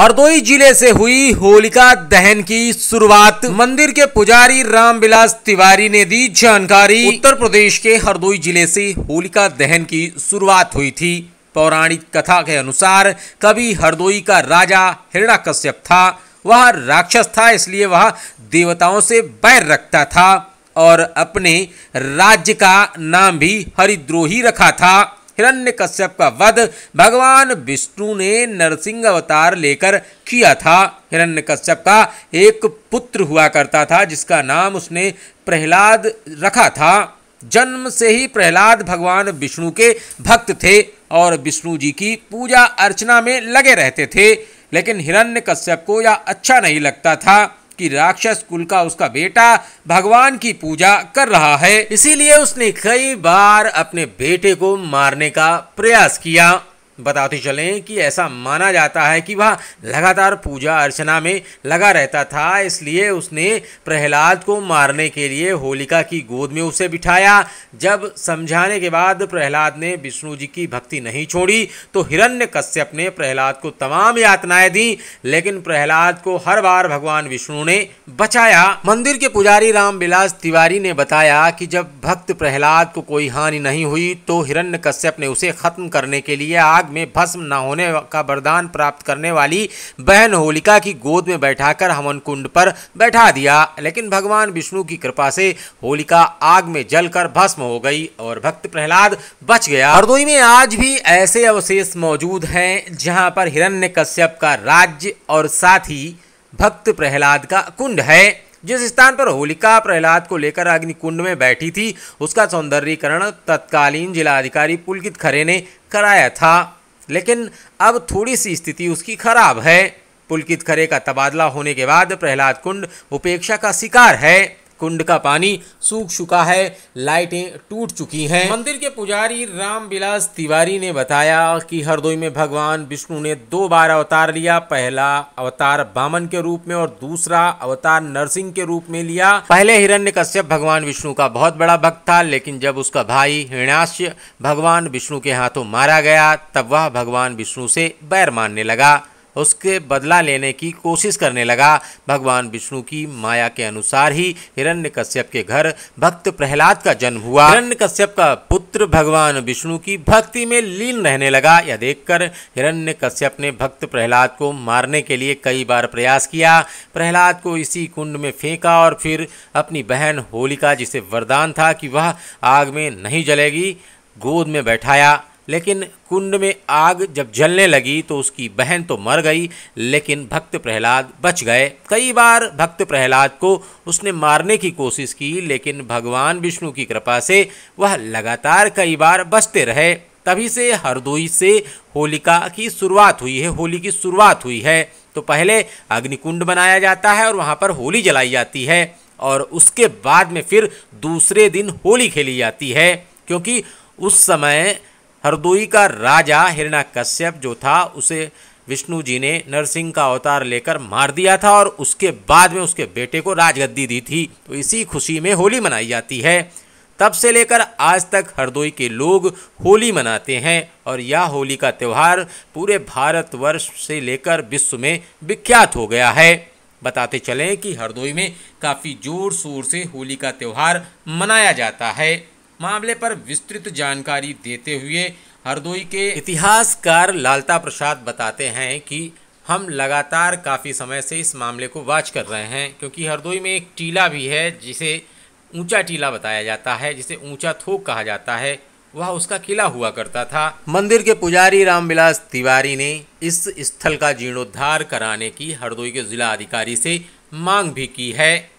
हरदोई जिले से हुई होलिका दहन की शुरुआत मंदिर के पुजारी रामविलास तिवारी ने दी जानकारी उत्तर प्रदेश के हरदोई जिले से होलिका दहन की शुरुआत हुई थी पौराणिक कथा के अनुसार कभी हरदोई का राजा हिरणाकश्यप था वह राक्षस था इसलिए वह देवताओं से बैर रखता था और अपने राज्य का नाम भी हरिद्रोही रखा था हिरण्य कश्यप का वध भगवान विष्णु ने नरसिंह अवतार लेकर किया था हिरण्य कश्यप का एक पुत्र हुआ करता था जिसका नाम उसने प्रहलाद रखा था जन्म से ही प्रहलाद भगवान विष्णु के भक्त थे और विष्णु जी की पूजा अर्चना में लगे रहते थे लेकिन हिरण्य कश्यप को यह अच्छा नहीं लगता था कि राक्षस कुल का उसका बेटा भगवान की पूजा कर रहा है इसीलिए उसने कई बार अपने बेटे को मारने का प्रयास किया बताते चलें कि ऐसा माना जाता है कि वह लगातार पूजा अर्चना में लगा रहता था इसलिए उसने प्रहलाद को मारने के लिए होलिका की गोद में उसे बिठाया जब समझाने के बाद प्रहलाद ने विष्णु जी की भक्ति नहीं छोड़ी तो हिरण्य कश्यप ने प्रहलाद को तमाम यातनाएं दी लेकिन प्रहलाद को हर बार भगवान विष्णु ने बचाया मंदिर के पुजारी राम बिलास तिवारी ने बताया कि जब भक्त प्रहलाद को कोई हानि नहीं हुई तो हिरण्य कश्यप ने उसे खत्म करने के लिए आग आग में भस्म न होने का वरदान प्राप्त करने वाली बहन होलिका की गोद में बैठाकर हवन कुंड पर बैठा दिया लेकिन भगवान विष्णु की कृपा से होलिका आग में जलकर भस्म हो गई और भक्त प्रहलाद बच गया हरदोई में आज भी ऐसे अवशेष मौजूद हैं जहां पर हिरण्य कश्यप का राज्य और साथ ही भक्त प्रहलाद का कुंड है जिस स्थान पर होलिका प्रहलाद को लेकर अग्निकुंड में बैठी थी उसका सौंदर्यीकरण तत्कालीन जिलाधिकारी पुलकित खरे ने कराया था लेकिन अब थोड़ी सी स्थिति उसकी खराब है पुलकित खरे का तबादला होने के बाद प्रहलाद कुंड उपेक्षा का शिकार है कुंड का पानी सूख चुका है लाइटें टूट चुकी हैं मंदिर के पुजारी रामविलास तिवारी ने बताया कि हरदोई में भगवान विष्णु ने दो बार अवतार लिया पहला अवतार बामन के रूप में और दूसरा अवतार नरसिंह के रूप में लिया पहले हिरण्य कश्यप भगवान विष्णु का बहुत बड़ा भक्त था लेकिन जब उसका भाई हिरण्याश्य भगवान विष्णु के हाथों मारा गया तब वह भगवान विष्णु से बैर मानने लगा उसके बदला लेने की कोशिश करने लगा भगवान विष्णु की माया के अनुसार ही हिरण्य कश्यप के घर भक्त प्रहलाद का जन्म हुआ हिरण्य कश्यप का पुत्र भगवान विष्णु की भक्ति में लीन रहने लगा यह देखकर हिरण्य कश्यप ने भक्त प्रहलाद को मारने के लिए कई बार प्रयास किया प्रहलाद को इसी कुंड में फेंका और फिर अपनी बहन होलिका जिसे वरदान था कि वह आग में नहीं जलेगी गोद में बैठाया लेकिन कुंड में आग जब जलने लगी तो उसकी बहन तो मर गई लेकिन भक्त प्रहलाद बच गए कई बार भक्त प्रहलाद को उसने मारने की कोशिश की लेकिन भगवान विष्णु की कृपा से वह लगातार कई बार बचते रहे तभी से हरदोई से होलिका की शुरुआत हुई है होली की शुरुआत हुई है तो पहले अग्निकुंड बनाया जाता है और वहाँ पर होली जलाई जाती है और उसके बाद में फिर दूसरे दिन होली खेली जाती है क्योंकि उस समय हरदोई का राजा हिरणाकश्यप जो था उसे विष्णु जी ने नरसिंह का अवतार लेकर मार दिया था और उसके बाद में उसके बेटे को राजगद्दी दी थी तो इसी खुशी में होली मनाई जाती है तब से लेकर आज तक हरदोई के लोग होली मनाते हैं और यह होली का त्यौहार पूरे भारतवर्ष से लेकर विश्व में विख्यात हो गया है बताते चलें कि हरदोई में काफ़ी जोर शोर से होली का त्यौहार मनाया जाता है मामले पर विस्तृत जानकारी देते हुए हरदोई के इतिहासकार लालता प्रसाद बताते हैं कि हम लगातार काफ़ी समय से इस मामले को वाच कर रहे हैं क्योंकि हरदोई में एक टीला भी है जिसे ऊंचा टीला बताया जाता है जिसे ऊंचा थोक कहा जाता है वह उसका किला हुआ करता था मंदिर के पुजारी रामविलास तिवारी ने इस स्थल का जीर्णोद्धार कराने की हरदोई के जिला अधिकारी से मांग भी की है